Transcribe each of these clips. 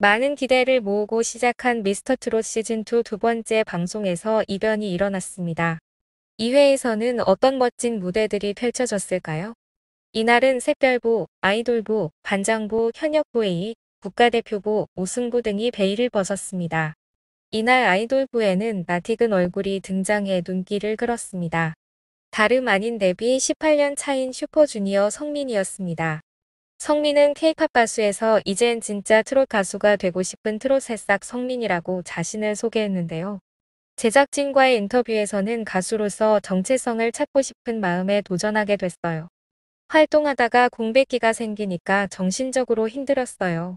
많은 기대를 모으고 시작한 미스터트롯 시즌2 두 번째 방송에서 이변이 일어났습니다. 2회에서는 어떤 멋진 무대들이 펼쳐졌을까요? 이날은 샛별부, 아이돌부, 반장부, 현역부 A, 국가대표부, 우승부 등이 베일을 벗었습니다. 이날 아이돌부에는 나티근 얼굴이 등장해 눈길을 끌었습니다. 다름 아닌 데뷔 18년 차인 슈퍼주니어 성민이었습니다. 성민은 케이팝 가수에서 이젠 진짜 트롯 가수가 되고 싶은 트롯 새싹 성민이라고 자신을 소개했는데요. 제작진과의 인터뷰에서는 가수로서 정체성을 찾고 싶은 마음에 도전하게 됐어요. 활동하다가 공백기가 생기니까 정신적으로 힘들었어요.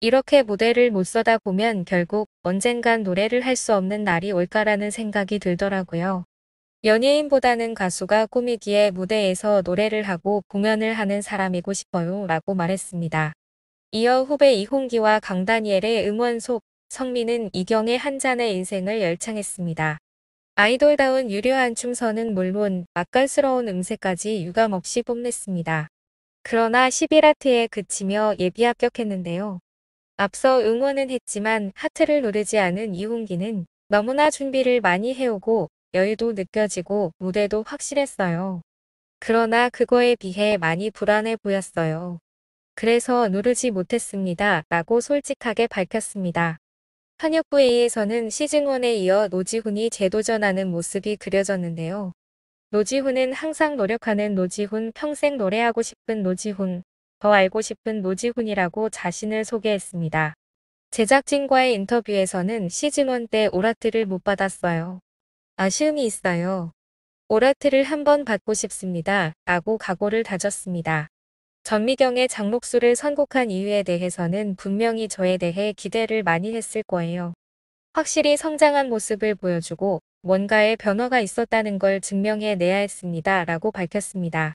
이렇게 무대를 못 써다 보면 결국 언젠간 노래를 할 수 없는 날이 올까라는 생각이 들더라고요. 연예인보다는 가수가 꿈이기에 무대에서 노래를 하고 공연을 하는 사람이고 싶어요 라고 말했습니다. 이어 후배 이홍기와 강다니엘의 응원 속 성민은 이경의 한 잔의 인생을 열창했습니다. 아이돌다운 유려한 춤선은 물론 맛깔스러운 음색까지 유감없이 뽐냈습니다. 그러나 11하트에 그치며 예비 합격했는데요. 앞서 응원은 했지만 하트를 누르지 않은 이홍기는 너무나 준비를 많이 해오고 여유도 느껴지고 무대도 확실했어요. 그러나 그거에 비해 많이 불안해 보였어요. 그래서 누르지 못했습니다. 라고 솔직하게 밝혔습니다. 현역부 a 에서는 시즌1에 이어 노지훈이 재도전하는 모습이 그려졌는데요. 노지훈은 항상 노력하는 노지훈, 평생 노래하고 싶은 노지훈, 더 알고 싶은 노지훈이라고 자신을 소개했습니다. 제작진과의 인터뷰에서는 시즌1 때 오라트를 못 받았어요. 아쉬움이 있어요. 오라트를 한번 받고 싶습니다. 라고 각오를 다졌습니다. 전미경의 장목수를 선곡한 이유에 대해서는 분명히 저에 대해 기대를 많이 했을 거예요. 확실히 성장한 모습을 보여주고 뭔가의 변화가 있었다는 걸 증명해 내야 했습니다. 라고 밝혔습니다.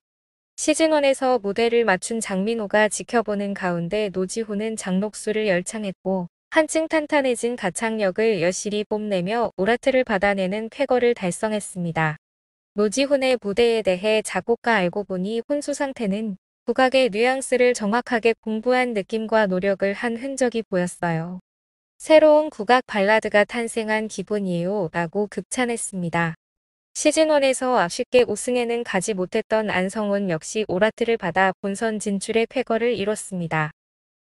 시즌원에서 무대를 맞춘 장민호가 지켜보는 가운데 노지호는 장목수를 열창했고 한층 탄탄해진 가창력을 여실히 뽐내며 오라트를 받아내는 쾌거를 달성했습니다. 노지훈의 무대에 대해 작곡가 알고 보니 혼수 상태는 국악의 뉘앙스를 정확하게 공부한 느낌과 노력을 한 흔적이 보였어요. 새로운 국악 발라드가 탄생한 기분이에요 라고 극찬했습니다. 시즌1에서 아쉽게 우승에는 가지 못했던 안성훈 역시 오라트를 받아 본선 진출의 쾌거를 이뤘습니다.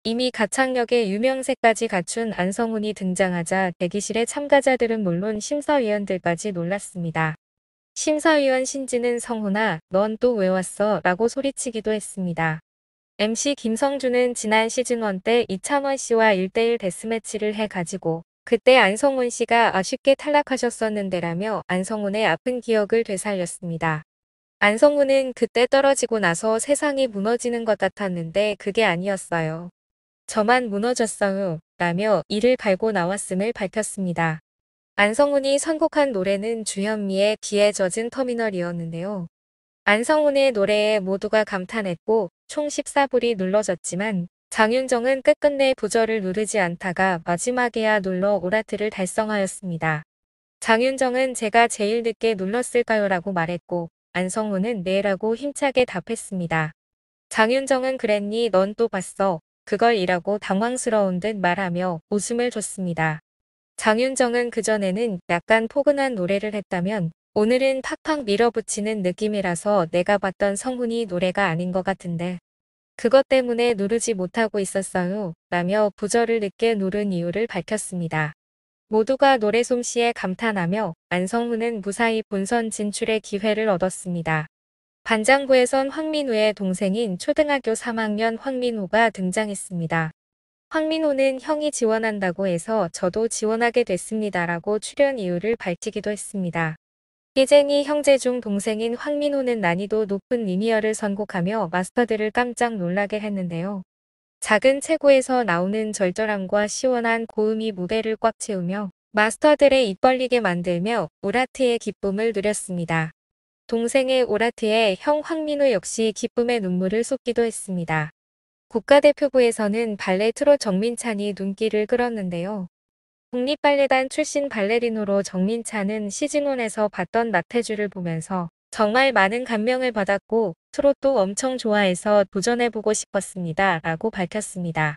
이미 가창력의 유명세까지 갖춘 안성훈이 등장하자 대기실의 참가자들은 물론 심사위원들까지 놀랐습니다. 심사위원 신지는 성훈아 넌 또 왜 왔어 라고 소리치기도 했습니다. MC 김성준은 지난 시즌1 때 이창원 씨와 1대1 데스매치를 해가지고 그때 안성훈 씨가 아쉽게 탈락하셨었는데라며 안성훈의 아픈 기억을 되살렸습니다. 안성훈은 그때 떨어지고 나서 세상이 무너지는 것 같았는데 그게 아니었어요. 저만 무너졌어요 라며 이를 갈고 나왔음을 밝혔습니다. 안성훈이 선곡한 노래는 주현미의 비에 젖은 터미널이었는데요. 안성훈의 노래에 모두가 감탄했고 총 14불이 눌러졌지만 장윤정은 끝끝내 부절을 누르지 않다가 마지막에야 눌러 오라트를 달성하였습니다. 장윤정은 제가 제일 늦게 눌렀을까요 라고 말했고 안성훈은 네라고 힘차게 답했습니다. 장윤정은 그랬니 넌 또 봤어 그걸 이라고 당황스러운 듯 말하며 웃음을 줬습니다. 장윤정은 그전에는 약간 포근한 노래를 했다면 오늘은 팍팍 밀어붙이는 느낌이라서 내가 봤던 성훈이 노래가 아닌 것 같은데. 그것 때문에 누르지 못하고 있었어요 라며 부절을 늦게 누른 이유를 밝혔습니다. 모두가 노래 솜씨에 감탄하며 안성훈은 무사히 본선 진출의 기회를 얻었습니다. 반장구에선 황민우의 동생인 초등학교 3학년 황민우가 등장했습니다. 황민우는 형이 지원한다고 해서 저도 지원하게 됐습니다라고 출연 이유를 밝히기도 했습니다. 예쟁이 형제 중 동생인 황민우는 난이도 높은 리니어를 선곡하며 마스터들을 깜짝 놀라게 했는데요. 작은 체구에서 나오는 절절함과 시원한 고음이 무대를 꽉 채우며 마스터들의 입 벌리게 만들며 우라트의 기쁨을 누렸습니다. 동생의 오라트에 형황민우 역시 기쁨의 눈물을 쏟기도 했습니다. 국가대표부에서는 발레 트롯 정민찬이 눈길을 끌었는데요. 국립발레단 출신 발레리노로 정민찬은 시즌원에서 봤던 나태주를 보면서 정말 많은 감명을 받았고 트롯도 엄청 좋아해서 도전해보고 싶었습니다. 라고 밝혔습니다.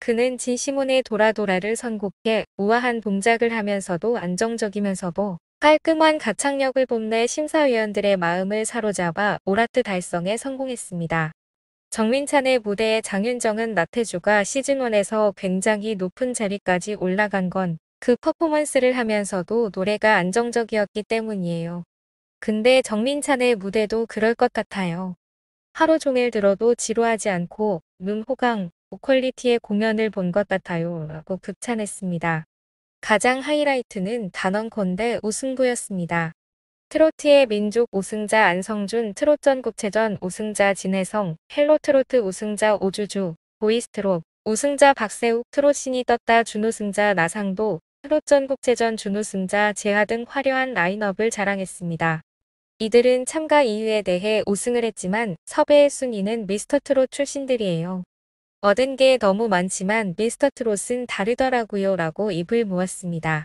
그는 진시문의 도라도라를 선곡해 우아한 동작을 하면서도 안정적이면서도 뭐 깔끔한 가창력을 뽐내 심사위원들의 마음을 사로잡아 오라트 달성에 성공했습니다. 정민찬의 무대에 장윤정은 나태주가 시즌1에서 굉장히 높은 자리까지 올라간 건 그 퍼포먼스를 하면서도 노래가 안정적이었기 때문이에요. 근데 정민찬의 무대도 그럴 것 같아요. 하루 종일 들어도 지루하지 않고 눈호강, 고퀄리티의 공연을 본 것 같아요 라고 극찬했습니다. 가장 하이라이트는 단언컨대 우승부였습니다. 트로트의 민족 우승자 안성준 트롯 전국체전 우승자 진혜성 헬로트로트 우승자 오주주 보이스트롯 우승자 박세욱 트롯신이 떴다 준우승자 나상도 트롯 전국체전 준우승자 재하 등 화려한 라인업을 자랑했습니다. 이들은 참가 이유에 대해 우승을 했지만 섭외 순위는 미스터트롯 출신들이에요. 얻은 게 너무 많지만 미스터 트롯은 다르더라고요 라고 입을 모았습니다.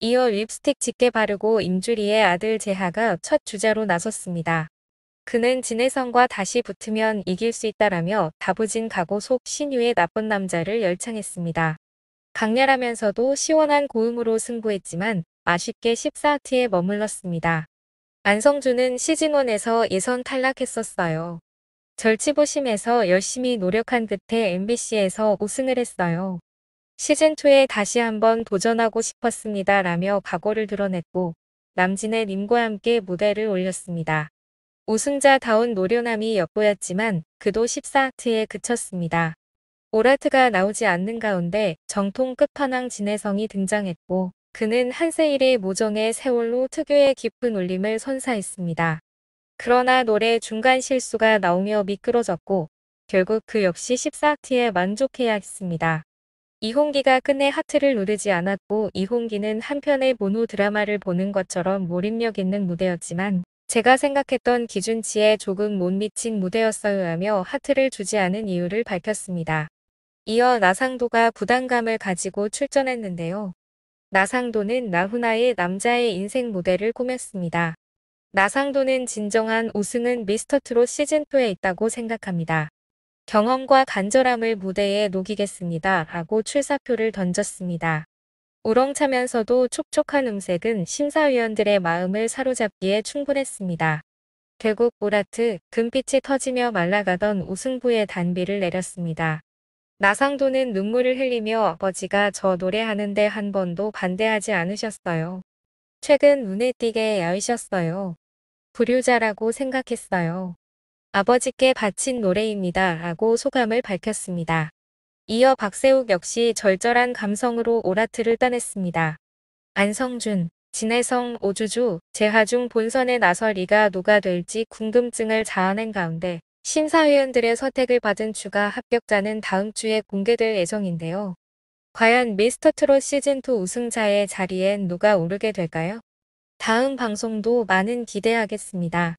이어 립스틱 짙게 바르고 임주리의 아들 제하가첫 주자로 나섰습니다. 그는 진혜성과 다시 붙으면 이길 수 있다라며 다부진 각오 속 신유의 나쁜 남자를 열창했습니다. 강렬하면서도 시원한 고음으로 승부했지만 아쉽게 14트에 머물렀습니다. 안성주는 시즌1에서 예선 탈락했었어요. 절치보심에서 열심히 노력한 끝에 MBC에서 우승을 했어요. 시즌2에 다시 한번 도전하고 싶었습니다 라며 각오를 드러냈고 남진의 님과 함께 무대를 올렸습니다. 우승자다운 노련함이 엿보였지만 그도 14트에 그쳤습니다. 오라트가 나오지 않는 가운데 정통 끝판왕 진혜성이 등장했고 그는 한세일의 모정의 세월로 특유의 깊은 울림을 선사했습니다. 그러나 노래 중간 실수가 나오며 미끄러졌고 결국 그 역시 14하트에 만족해야 했습니다. 이홍기가 끝내 하트를 누르지 않았고 이홍기는 한편의 모노 드라마를 보는 것처럼 몰입력 있는 무대였지만 제가 생각했던 기준치에 조금 못 미친 무대였어요 하며 하트를 주지 않은 이유를 밝혔습니다. 이어 나상도가 부담감을 가지고 출전했는데요. 나상도는 나훈아의 남자의 인생 무대를 꾸몄습니다. 나상도는 진정한 우승은 미스터트롯 시즌2에 있다고 생각합니다. 경험과 간절함을 무대에 녹이겠습니다. 라고 출사표를 던졌습니다. 우렁차면서도 촉촉한 음색은 심사위원들의 마음을 사로잡기에 충분했습니다. 결국 보라트 금빛이 터지며 말라가던 우승부의 단비를 내렸습니다. 나상도는 눈물을 흘리며 아버지가 저 노래하는데 한 번도 반대하지 않으셨어요. 최근 눈에 띄게 야이셨어요. 불효자라고 생각했어요. 아버지께 바친 노래입니다. 라고 소감을 밝혔습니다. 이어 박세욱 역시 절절한 감성으로 오라트를 따냈습니다. 안성준, 진해성, 오주주, 재하중 본선에 나설 이가 누가 될지 궁금증을 자아낸 가운데 심사위원들의 선택을 받은 추가 합격자는 다음 주에 공개될 예정인데요. 과연 미스터트롯 시즌2 우승자의 자리엔 누가 오르게 될까요? 다음 방송도 많은 기대하겠습니다.